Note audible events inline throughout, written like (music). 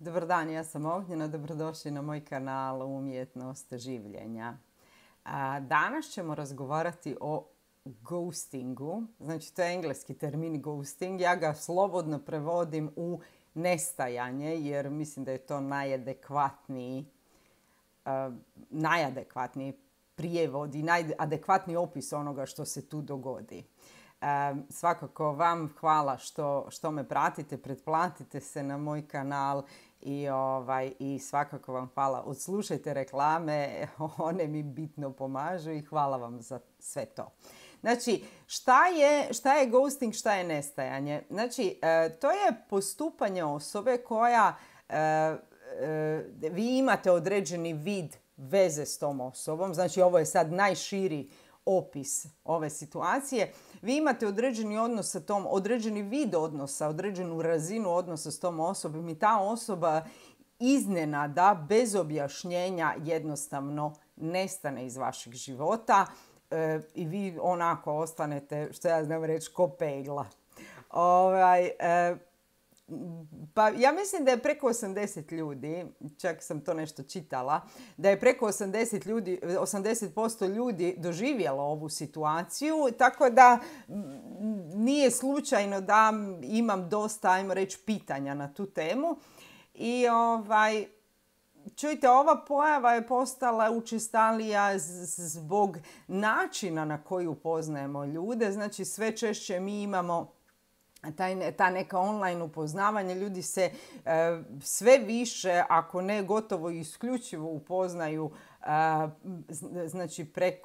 Dobar dan, ja sam Ognjena, dobrodošli na moj kanal Umjetnost življenja. Danas ćemo razgovarati o ghostingu, znači to je engleski termin ghosting, ja ga slobodno prevodim u nestajanje jer mislim da je to najadekvatniji najadekvatniji prijevod i najadekvatniji opis onoga što se tu dogodi. Svakako vam hvala što, što me pratite, pretplatite se na moj kanal i, ovaj, i svakako vam hvala. Odslušajte reklame, (laughs) one mi bitno pomažu i hvala vam za sve to. Znači, šta je, šta je ghosting, šta je nestajanje? Znači, e, to je postupanje osobe koja, e, e, vi imate određeni vid veze s tom osobom, znači ovo je sad najširi opis ove situacije, vi imate određeni odnos sa tom, određeni vid odnosa, određenu razinu odnosa s tom osobom i ta osoba iznenada, bez objašnjenja, jednostavno nestane iz vašeg života eh, i vi onako ostanete, što ja znam reći, ko pegla. Ovaj, eh, pa ja mislim da je preko 80 ljudi, čak sam to nešto čitala, da je preko 80 ljudi, 80% ljudi doživjelo ovu situaciju, tako da mm, nije slučajno da imam dosta, ajmo reći, pitanja na tu temu. I ovaj, Čujte, ova pojava je postala učestalija zbog načina na koji upoznajemo ljude. Znači sve češće mi imamo ta neka online upoznavanje, ljudi se e, sve više, ako ne gotovo isključivo upoznaju e, znači e,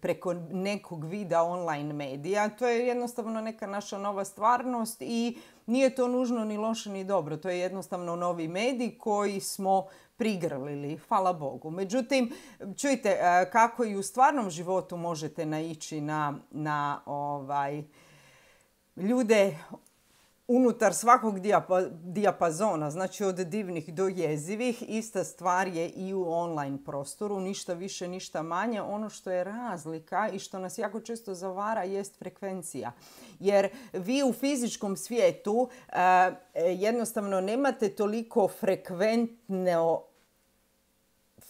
preko, nekog vida online medija. To je jednostavno neka naša nova stvarnost i nije to nužno ni loše ni dobro. To je jednostavno novi medij koji smo prigrlili, hvala Bogu. Međutim, čujte, kako i u stvarnom životu možete naići na, na ovaj, ljude unutar svakog dijapazona, znači od divnih do jezivih, ista stvar je i u online prostoru, ništa više, ništa manje. Ono što je razlika i što nas jako često zavara jest frekvencija. Jer vi u fizičkom svijetu eh, jednostavno nemate toliko frekventno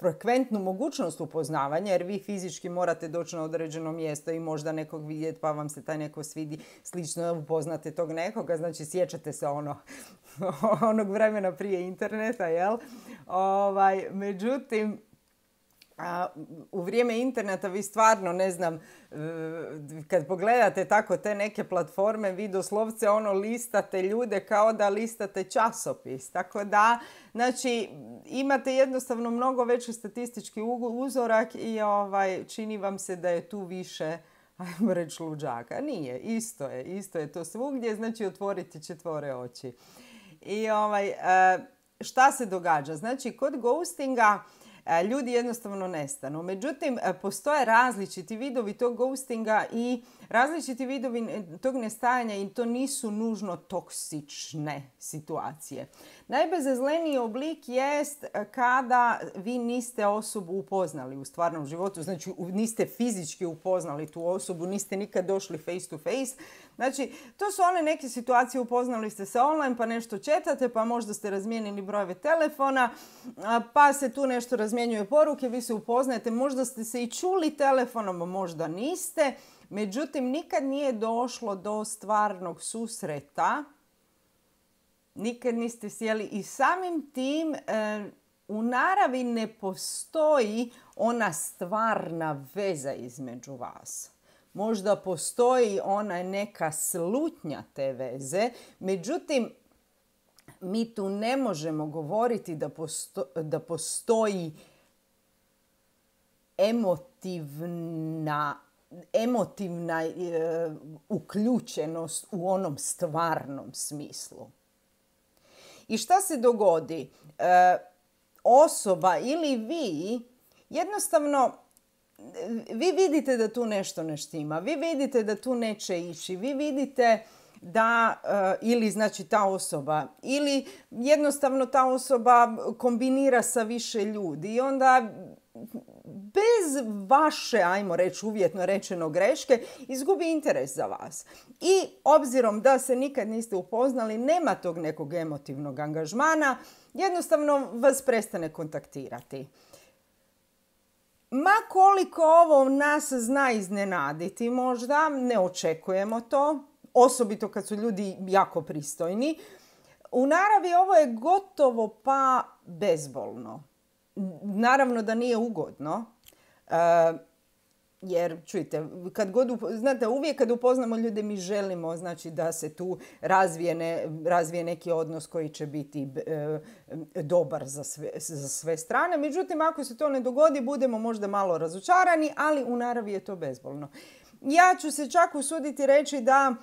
frekventnu mogućnost upoznavanja jer vi fizički morate doći na određeno mjesto i možda nekog vidjeti pa vam se taj neko svidi slično upoznate tog nekoga znači sjećate se ono (laughs) onog vremena prije interneta jel ovaj, međutim a, u vrijeme interneta vi stvarno, ne znam, e, kad pogledate tako te neke platforme, vi doslovce ono listate ljude kao da listate časopis. Tako da, znači, imate jednostavno mnogo veći statistički uzorak i ovaj, čini vam se da je tu više ajmo reći luđaka. Nije, isto je, isto je to svugdje, znači otvoriti četvore oči. I ovaj, e, šta se događa? Znači, kod ghostinga ljudi jednostavno nestanu. Međutim, postoje različiti vidovi tog ghostinga i različiti vidovi tog nestajanja i to nisu nužno toksične situacije. Najbezazleniji oblik jest kada vi niste osobu upoznali u stvarnom životu, znači niste fizički upoznali tu osobu, niste nikad došli face to face, Znači, to su one neke situacije, upoznali ste se online, pa nešto četate, pa možda ste razmijenili brojeve telefona, pa se tu nešto razmjenjuje poruke, vi se upoznajete, možda ste se i čuli telefonom, možda niste. Međutim, nikad nije došlo do stvarnog susreta, nikad niste sjeli i samim tim e, u naravi ne postoji ona stvarna veza između vas možda postoji ona neka slutnja te veze, međutim mi tu ne možemo govoriti da, da postoji emotivna emotivna e, uključenost u onom stvarnom smislu. I šta se dogodi? E, osoba ili vi jednostavno vi vidite da tu nešto ne štima, vi vidite da tu neće ići, vi vidite da eh, ili znači ta osoba ili jednostavno ta osoba kombinira sa više ljudi i onda bez vaše, ajmo reći uvjetno rečeno greške, izgubi interes za vas. I obzirom da se nikad niste upoznali, nema tog nekog emotivnog angažmana, jednostavno vas prestane kontaktirati. Ma koliko ovo nas zna iznenaditi možda, ne očekujemo to, osobito kad su ljudi jako pristojni. U naravi ovo je gotovo pa bezbolno. Naravno da nije ugodno, e, jer čujte, kad god, znate, uvijek kad upoznamo ljude mi želimo znači, da se tu razvije, razvije neki odnos koji će biti e, dobar za sve, za sve strane. Međutim, ako se to ne dogodi, budemo možda malo razočarani, ali u naravi je to bezbolno. Ja ću se čak usuditi reći da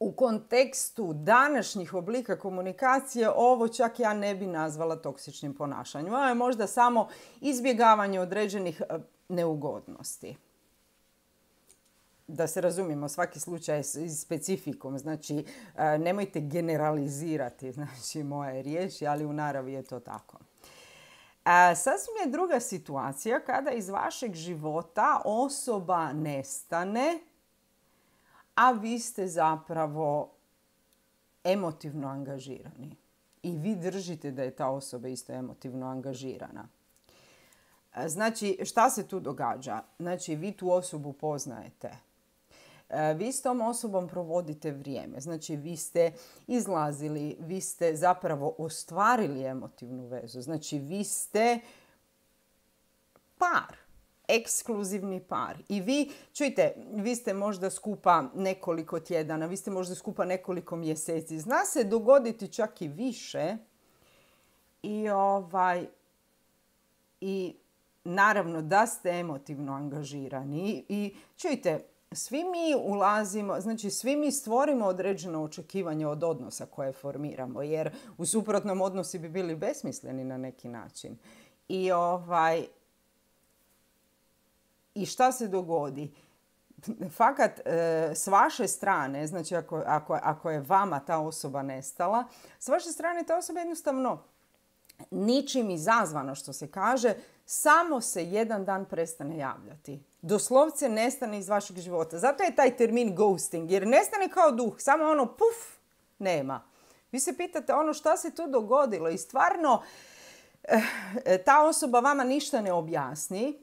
u kontekstu današnjih oblika komunikacije ovo čak ja ne bi nazvala toksičnim ponašanjem. Ovo je možda samo izbjegavanje određenih e, neugodnosti. Da se razumijemo, svaki slučaj je specifikom. znači e, nemojte generalizirati (laughs) znači, moje riječi, ali u naravi je to tako. A, e, sasvim je druga situacija kada iz vašeg života osoba nestane, a vi ste zapravo emotivno angažirani. I vi držite da je ta osoba isto emotivno angažirana. E, znači, šta se tu događa? Znači, vi tu osobu poznajete. E, vi s tom osobom provodite vrijeme. Znači, vi ste izlazili, vi ste zapravo ostvarili emotivnu vezu. Znači, vi ste par ekskluzivni par. I vi, čujte, vi ste možda skupa nekoliko tjedana, vi ste možda skupa nekoliko mjeseci. Zna se dogoditi čak i više. I ovaj i naravno da ste emotivno angažirani i čujte, svi mi ulazimo, znači svi mi stvorimo određeno očekivanje od odnosa koje formiramo, jer u suprotnom odnosi bi bili besmisleni na neki način. I ovaj, i šta se dogodi? Fakat, e, s vaše strane, znači ako, ako, ako je vama ta osoba nestala, s vaše strane ta osoba jednostavno ničim izazvano što se kaže, samo se jedan dan prestane javljati. Doslovce nestane iz vašeg života. Zato je taj termin ghosting, jer nestane kao duh, samo ono puf, nema. Vi se pitate ono šta se tu dogodilo i stvarno eh, ta osoba vama ništa ne objasni.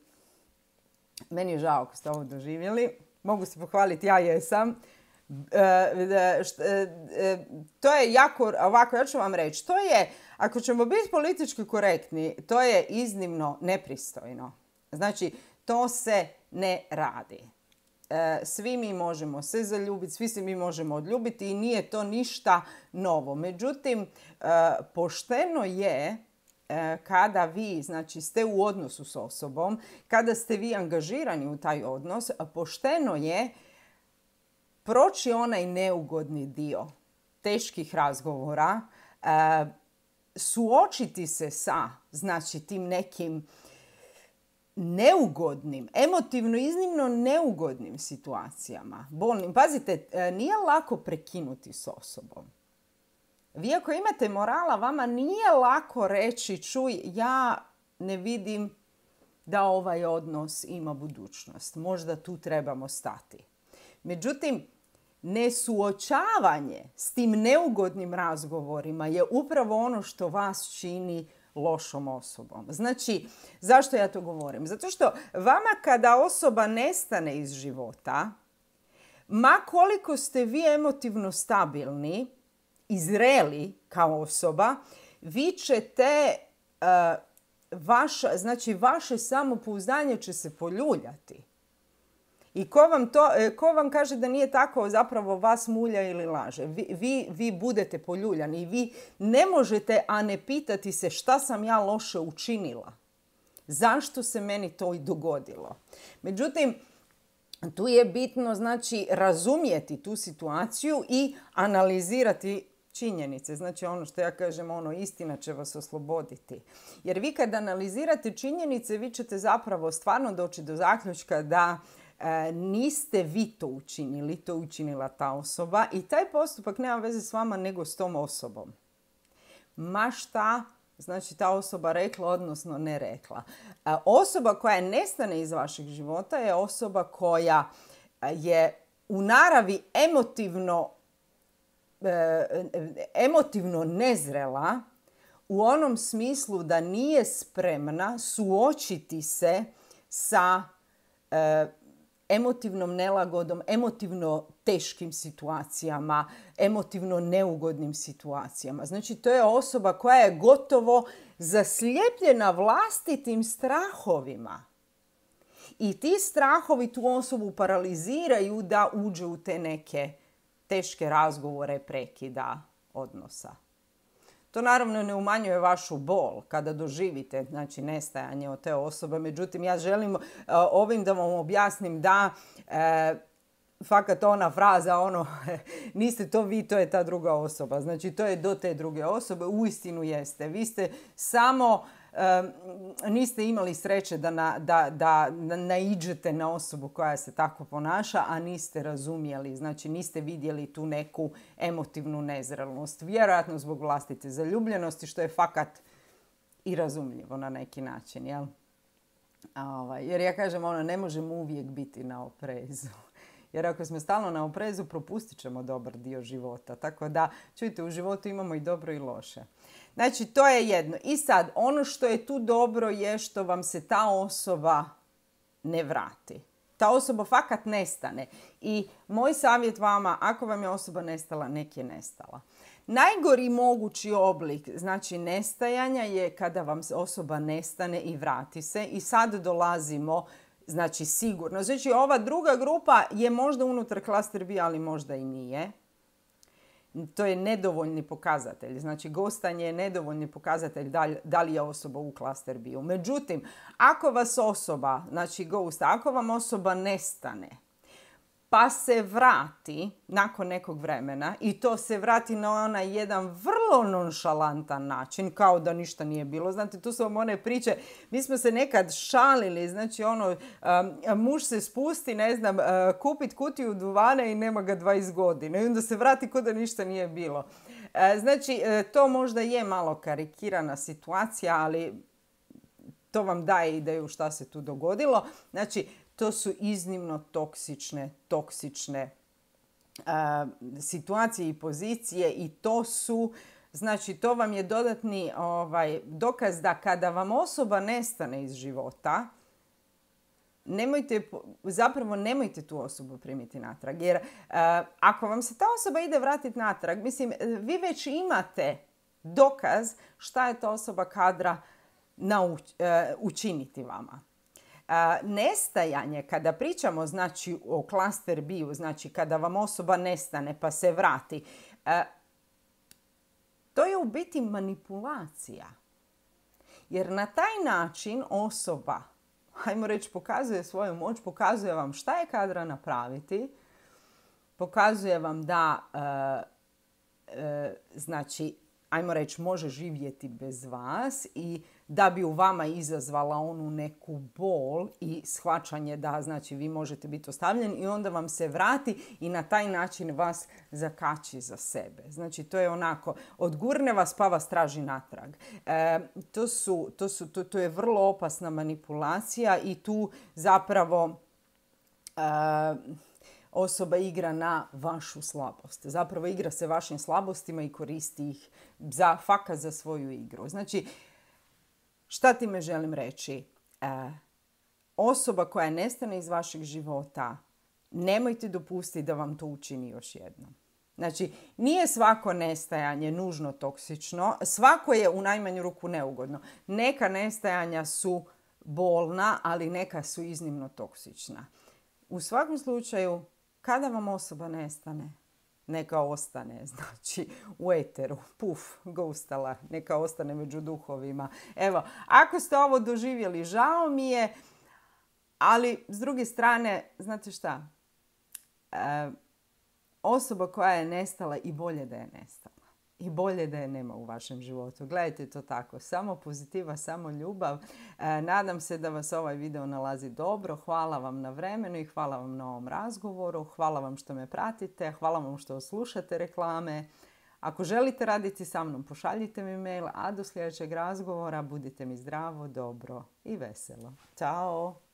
Meni je žao ako ste ovo doživjeli. Mogu se pohvaliti, ja jesam. Eh, eh, eh, to je jako, ovako, ja ću vam reći, to je, ako ćemo biti politički korektni, to je iznimno nepristojno. Znači, to se ne radi. Svi mi možemo se zaljubiti, svi se mi možemo odljubiti i nije to ništa novo. Međutim, pošteno je kada vi znači, ste u odnosu s osobom, kada ste vi angažirani u taj odnos, pošteno je proći onaj neugodni dio teških razgovora, e, suočiti se sa znači tim nekim neugodnim, emotivno iznimno neugodnim situacijama, bolnim. Pazite, e, nije lako prekinuti s osobom. Vi ako imate morala, vama nije lako reći čuj, ja ne vidim da ovaj odnos ima budućnost. Možda tu trebamo stati. Međutim, nesuočavanje s tim neugodnim razgovorima je upravo ono što vas čini lošom osobom. Znači, zašto ja to govorim? Zato što vama kada osoba nestane iz života, ma koliko ste vi emotivno stabilni izreli kao osoba, vi ćete eh, znači vaše samopouzdanje će se poljuljati. I ko vam, to, e, ko vam kaže da nije tako zapravo vas mulja ili laže? Vi, vi, budete poljuljani i vi ne možete, a ne pitati se šta sam ja loše učinila. Zašto se meni to i dogodilo? Međutim, tu je bitno znači razumjeti tu situaciju i analizirati činjenice. Znači ono što ja kažem, ono istina će vas osloboditi. Jer vi kad analizirate činjenice, vi ćete zapravo stvarno doći do zaključka da E, niste vi to učinili, to učinila ta osoba i taj postupak nema veze s vama nego s tom osobom. Ma šta Znači ta osoba rekla, odnosno ne rekla. E, osoba koja nestane iz vašeg života je osoba koja e, je u naravi emotivno, emotivno nezrela u onom smislu da nije spremna suočiti se sa emotivnom nelagodom, emotivno teškim situacijama, emotivno neugodnim situacijama. Znači to je osoba koja je gotovo zaslijepljena vlastitim strahovima. I ti strahovi tu osobu paraliziraju da uđe u te neke teške razgovore prekida odnosa. To naravno ne umanjuje vašu bol kada doživite znači, nestajanje od te osobe. Međutim, ja želim e, ovim da vam objasnim da e, fakat ona fraza, ono, (laughs) niste to vi, to je ta druga osoba. Znači, to je do te druge osobe, uistinu jeste. Vi ste samo niste imali sreće da, naiđete na osobu koja se tako ponaša, a niste razumjeli, znači niste vidjeli tu neku emotivnu nezrelnost. Vjerojatno zbog vlastite zaljubljenosti, što je fakat i razumljivo na neki način, ovaj, jer ja kažem, ono, ne možemo uvijek biti na oprezu. Jer ako smo stalno na oprezu, propustit ćemo dobar dio života. Tako da, čujte, u životu imamo i dobro i loše. Znači, to je jedno. I sad, ono što je tu dobro je što vam se ta osoba ne vrati. Ta osoba fakat nestane. I moj savjet vama, ako vam je osoba nestala, nek je nestala. Najgori mogući oblik znači nestajanja je kada vam osoba nestane i vrati se i sad dolazimo Znači sigurno. Znači ova druga grupa je možda unutar klaster B, ali možda i nije. To je nedovoljni pokazatelj. Znači gostanje je nedovoljni pokazatelj da li je osoba u klaster B. Međutim, ako vas osoba, znači gosta, ako vam osoba nestane, pa se vrati nakon nekog vremena i to se vrati na onaj jedan vrlo nonšalantan način, kao da ništa nije bilo. Znate, tu su vam one priče, mi smo se nekad šalili, znači ono, um, muž se spusti, ne znam, uh, kupit kutiju duvana i nema ga 20 godina i onda se vrati kao da ništa nije bilo. Uh, znači, e, to možda je malo karikirana situacija, ali to vam daje ideju šta se tu dogodilo. Znači, to su iznimno toksične, toksične situacije i pozicije i to su Znači, to vam je dodatni ovaj, dokaz da kada vam osoba nestane iz života, nemojte, zapravo nemojte tu osobu primiti natrag. Jer ako vam se ta osoba ide vratiti natrag, mislim, vi već imate dokaz šta je ta osoba kadra e, učiniti vama. Nestajanje, kada pričamo znači, o klaster biju, znači kada vam osoba nestane pa se vrati, to je u biti manipulacija. Jer na taj način osoba, hajmo reći, pokazuje svoju moć, pokazuje vam šta je kadra napraviti, pokazuje vam da, znači, ajmo reći, može živjeti bez vas i da bi u vama izazvala onu neku bol i shvaćanje da znači vi možete biti ostavljeni i onda vam se vrati i na taj način vas zakači za sebe. Znači to je onako, odgurne vas pa vas traži natrag. E, to, su, to, su, to, je vrlo opasna manipulacija i tu zapravo... E, osoba igra na vašu slabost. Zapravo igra se vašim slabostima i koristi ih za faka za svoju igru. Znači, Šta me želim reći? E, osoba koja nestane iz vašeg života, nemojte dopustiti da vam to učini još jednom. Znači, nije svako nestajanje nužno toksično, svako je u najmanju ruku neugodno. Neka nestajanja su bolna, ali neka su iznimno toksična. U svakom slučaju, kada vam osoba nestane, neka ostane, (laughs) znači u eteru, puf, gostala, neka ostane među duhovima. Evo, ako ste ovo doživjeli, žao mi je, ali s druge strane, znate šta, e, osoba koja je nestala i bolje da je nestala i bolje da je nema u vašem životu. Gledajte to tako. Samo pozitiva, samo ljubav. E, nadam se da vas ovaj video nalazi dobro. Hvala vam na vremenu i hvala vam na ovom razgovoru. Hvala vam što me pratite. Hvala vam što slušate reklame. Ako želite raditi sa mnom, pošaljite mi mail, a do sljedećeg razgovora budite mi zdravo, dobro i veselo. Ćao!